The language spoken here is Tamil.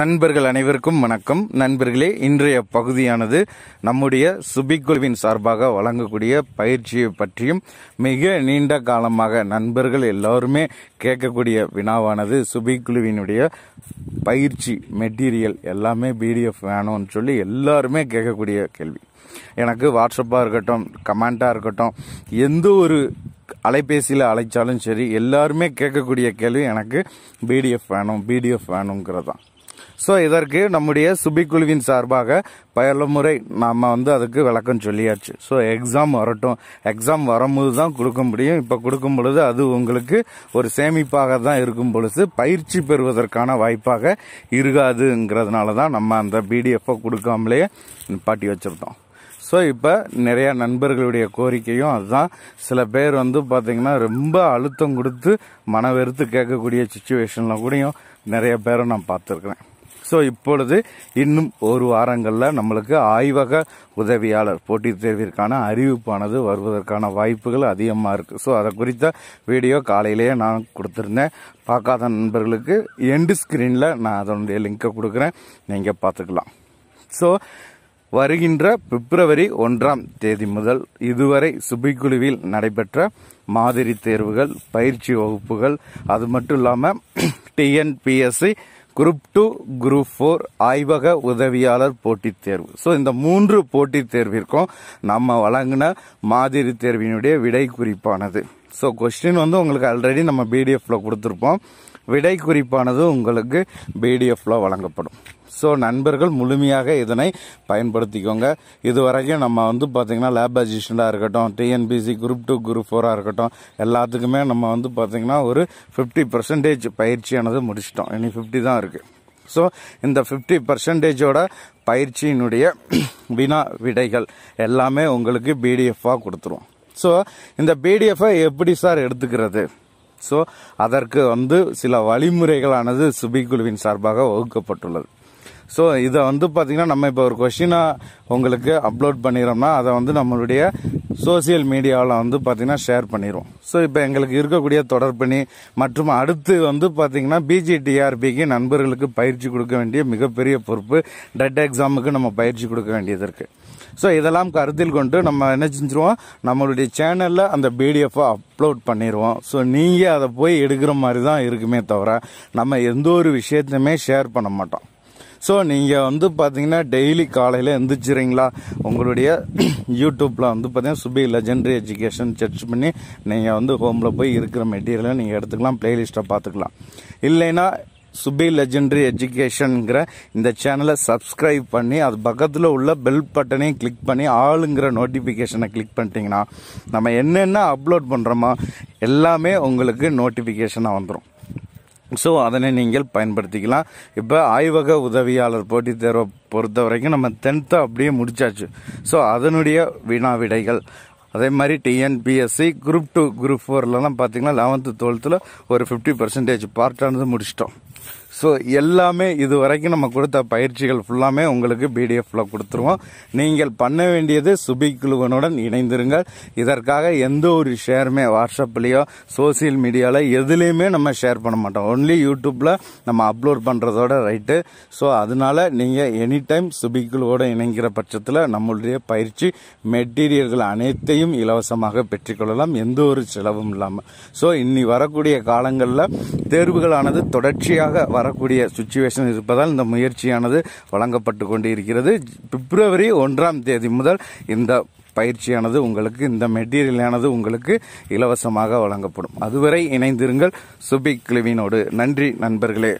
நண்பர்கள் அனைவருக்கும் வணக்கம் நண்பர்களே இன்றைய பகுதியானது நம்முடைய சுபிக்குழுவின் சார்பாக வழங்கக்கூடிய பயிற்சியை பற்றியும் மிக நீண்ட காலமாக நண்பர்கள் எல்லாருமே கேட்கக்கூடிய வினாவானது சுபிக்குழுவினுடைய பயிற்சி மெட்டீரியல் எல்லாமே பிடிஎஃப் வேணும்னு சொல்லி எல்லாருமே கேட்கக்கூடிய கேள்வி எனக்கு வாட்ஸ்அப்பாக இருக்கட்டும் கமெண்ட்டாக இருக்கட்டும் எந்த ஒரு அலைபேசியில் அழைச்சாலும் சரி எல்லாருமே கேட்கக்கூடிய கேள்வி எனக்கு பிடிஎஃப் வேணும் பிடிஎஃப் வேணுங்கிறது தான் ஸோ இதற்கு நம்முடைய சுபிக்குழுவின் சார்பாக பல முறை நாம் வந்து அதுக்கு விளக்கம் சொல்லியாச்சு ஸோ எக்ஸாம் வரட்டும் எக்ஸாம் வரும்போது தான் கொடுக்க முடியும் இப்போ கொடுக்கும் பொழுது அது உங்களுக்கு ஒரு சேமிப்பாக தான் இருக்கும் பொழுது பயிற்சி பெறுவதற்கான வாய்ப்பாக இருக்காதுங்கிறதுனால தான் நம்ம அந்த பிடிஎஃப்பை கொடுக்காமலேயே பாட்டி வச்சுருந்தோம் ஸோ இப்போ நிறையா நண்பர்களுடைய கோரிக்கையும் அதுதான் சில பேர் வந்து பார்த்திங்கன்னா ரொம்ப அழுத்தம் கொடுத்து மன வெறுத்து கேட்கக்கூடிய சுச்சுவேஷனில் கூடயும் நிறைய பேரை நான் பார்த்துருக்குறேன் ஸோ இப்பொழுது இன்னும் ஒரு வாரங்களில் நம்மளுக்கு ஆய்வக உதவியாளர் போட்டித் தேர்விற்கான அறிவிப்பானது வருவதற்கான வாய்ப்புகள் அதிகமாக இருக்குது ஸோ அதை குறித்த வீடியோ காலையிலேயே நான் கொடுத்துருந்தேன் பார்க்காத நண்பர்களுக்கு எண்டு ஸ்க்ரீனில் நான் அதனுடைய லிங்க்கை கொடுக்குறேன் நீங்கள் பார்த்துக்கலாம் ஸோ வருகின்ற பிப்ரவரி ஒன்றாம் தேதி முதல் இதுவரை சுபிக்குழுவில் நடைபெற்ற மாதிரி தேர்வுகள் பயிற்சி வகுப்புகள் அது மட்டும் இல்லாமல் TNPSC group two group four ஆய்வக உதவியாளர் போட்டித் தேர்வு ஸோ இந்த மூன்று போட்டித் தேர்விற்கும் நம்ம வழங்கின மாதிரி தேர்வினுடைய விடை குறிப்பானது ஸோ கொஸ்டின் வந்து உங்களுக்கு ஆல்ரெடி நம்ம பிடிஎஃப்ல கொடுத்துருப்போம் விடை குறிப்பானது உங்களுக்கு பிடிஎஃப்பில் வழங்கப்படும் ஸோ நண்பர்கள் முழுமையாக இதனை பயன்படுத்திக்கோங்க இது வரைக்கும் நம்ம வந்து பார்த்திங்கன்னா லேப் அசிஸ்டண்ட்டாக இருக்கட்டும் டிஎன்பிசி குரூப் டூ குரூப் ஃபோராக இருக்கட்டும் எல்லாத்துக்குமே நம்ம வந்து பார்த்திங்கன்னா ஒரு ஃபிஃப்டி பர்சன்டேஜ் பயிற்சியானது முடிச்சிட்டோம் இனி ஃபிஃப்டி தான் இருக்குது ஸோ இந்த ஃபிஃப்டி பர்சன்டேஜோட பயிற்சியினுடைய வினா விடைகள் எல்லாமே உங்களுக்கு பிடிஎஃபாக கொடுத்துருவோம் ஸோ இந்த பிடிஎஃபை எப்படி சார் எடுத்துக்கிறது ஸோ அதற்கு வந்து சில வழிமுறைகளானது குழுவின் சார்பாக வகுக்கப்பட்டுள்ளது ஸோ இதை வந்து பார்த்தீங்கன்னா நம்ம இப்போ ஒரு கொஷினாக உங்களுக்கு அப்லோட் பண்ணிடுறோம்னா அதை வந்து நம்மளுடைய சோசியல் மீடியாவில் வந்து பார்த்திங்கன்னா ஷேர் பண்ணிடுவோம் ஸோ இப்போ எங்களுக்கு இருக்கக்கூடிய தொடர்பணி மற்றும் அடுத்து வந்து பார்த்திங்கன்னா பிஜிடிஆர்பிக்கு நண்பர்களுக்கு பயிற்சி கொடுக்க வேண்டிய மிகப்பெரிய பொறுப்பு டெட் எக்ஸாமுக்கு நம்ம பயிற்சி கொடுக்க வேண்டியது இருக்குது ஸோ இதெல்லாம் கருத்தில் கொண்டு நம்ம என்ன செஞ்சிருவோம் நம்மளுடைய சேனலில் அந்த பிடிஎஃபை அப்லோட் பண்ணிடுவோம் ஸோ நீங்கள் அதை போய் எடுக்கிற மாதிரி தான் இருக்குமே தவிர நம்ம எந்த ஒரு விஷயத்தையுமே ஷேர் பண்ண மாட்டோம் ஸோ நீங்கள் வந்து பார்த்தீங்கன்னா டெய்லி காலையில் எழுந்திரிச்சிங்களா உங்களுடைய யூடியூப்பில் வந்து பார்த்தீங்கன்னா சுபி லெஜெண்டரி எஜுகேஷன் சர்ச் பண்ணி நீங்கள் வந்து ஹோமில் போய் இருக்கிற மெட்டீரியலை நீங்கள் எடுத்துக்கலாம் ப்ளேலிஸ்ட்டை பார்த்துக்கலாம் இல்லைன்னா சுபி லெஜெண்டரி எஜுகேஷனுங்கிற இந்த சேனலை சப்ஸ்கிரைப் பண்ணி அது பக்கத்தில் உள்ள பெல் பட்டனையும் கிளிக் பண்ணி ஆளுங்கிற நோட்டிஃபிகேஷனை கிளிக் பண்ணிட்டீங்கன்னா நம்ம என்னென்ன அப்லோட் பண்ணுறோமோ எல்லாமே உங்களுக்கு நோட்டிஃபிகேஷனாக வந்துடும் ஸோ அதனை நீங்கள் பயன்படுத்திக்கலாம் இப்போ ஆய்வக உதவியாளர் போட்டித் தேர்வை பொறுத்த வரைக்கும் நம்ம டென்த்தை அப்படியே முடிச்சாச்சு ஸோ அதனுடைய வினா விடைகள் அதே மாதிரி டிஎன்பிஎஸ்சி குரூப் டூ குரூப் ஃபோர்லலாம் பார்த்தீங்கன்னா லெவன்த்து டுவெல்த்தில் ஒரு ஃபிஃப்டி பர்சன்டேஜ் பார்ட்டானது முடிச்சிட்டோம் ஸோ எல்லாமே இது வரைக்கும் நம்ம கொடுத்த பயிற்சிகள் ஃபுல்லாமே உங்களுக்கு பிடிஎஃப்பில் கொடுத்துருவோம் நீங்கள் பண்ண வேண்டியது சுபி குழுவனுடன் இணைந்திருங்கள் இதற்காக எந்த ஒரு ஷேருமே வாட்ஸ்அப்லேயோ சோசியல் மீடியாவில் எதுலேயுமே நம்ம ஷேர் பண்ண மாட்டோம் ஒன்லி யூடியூப்பில் நம்ம அப்லோட் பண்ணுறதோட ரைட்டு ஸோ அதனால் நீங்கள் எனி டைம் சுபி குழுவோடு இணைங்கிற பட்சத்தில் நம்மளுடைய பயிற்சி மெட்டீரியல்கள் அனைத்தையும் இலவசமாக பெற்றுக்கொள்ளலாம் எந்த ஒரு செலவும் இல்லாமல் ஸோ இன்னி வரக்கூடிய காலங்களில் தேர்வுகளானது தொடர்ச்சியாக வர வரக்கூடிய சுச்சுவேஷன் இருப்பதால் இந்த முயற்சியானது வழங்கப்பட்டு கொண்டு இருக்கிறது பிப்ரவரி ஒன்றாம் தேதி முதல் இந்த பயிற்சியானது உங்களுக்கு இந்த மெட்டீரியலானது உங்களுக்கு இலவசமாக வழங்கப்படும் அதுவரை இணைந்திருங்கள் சுபிக் கிளிவினோடு நன்றி நண்பர்களே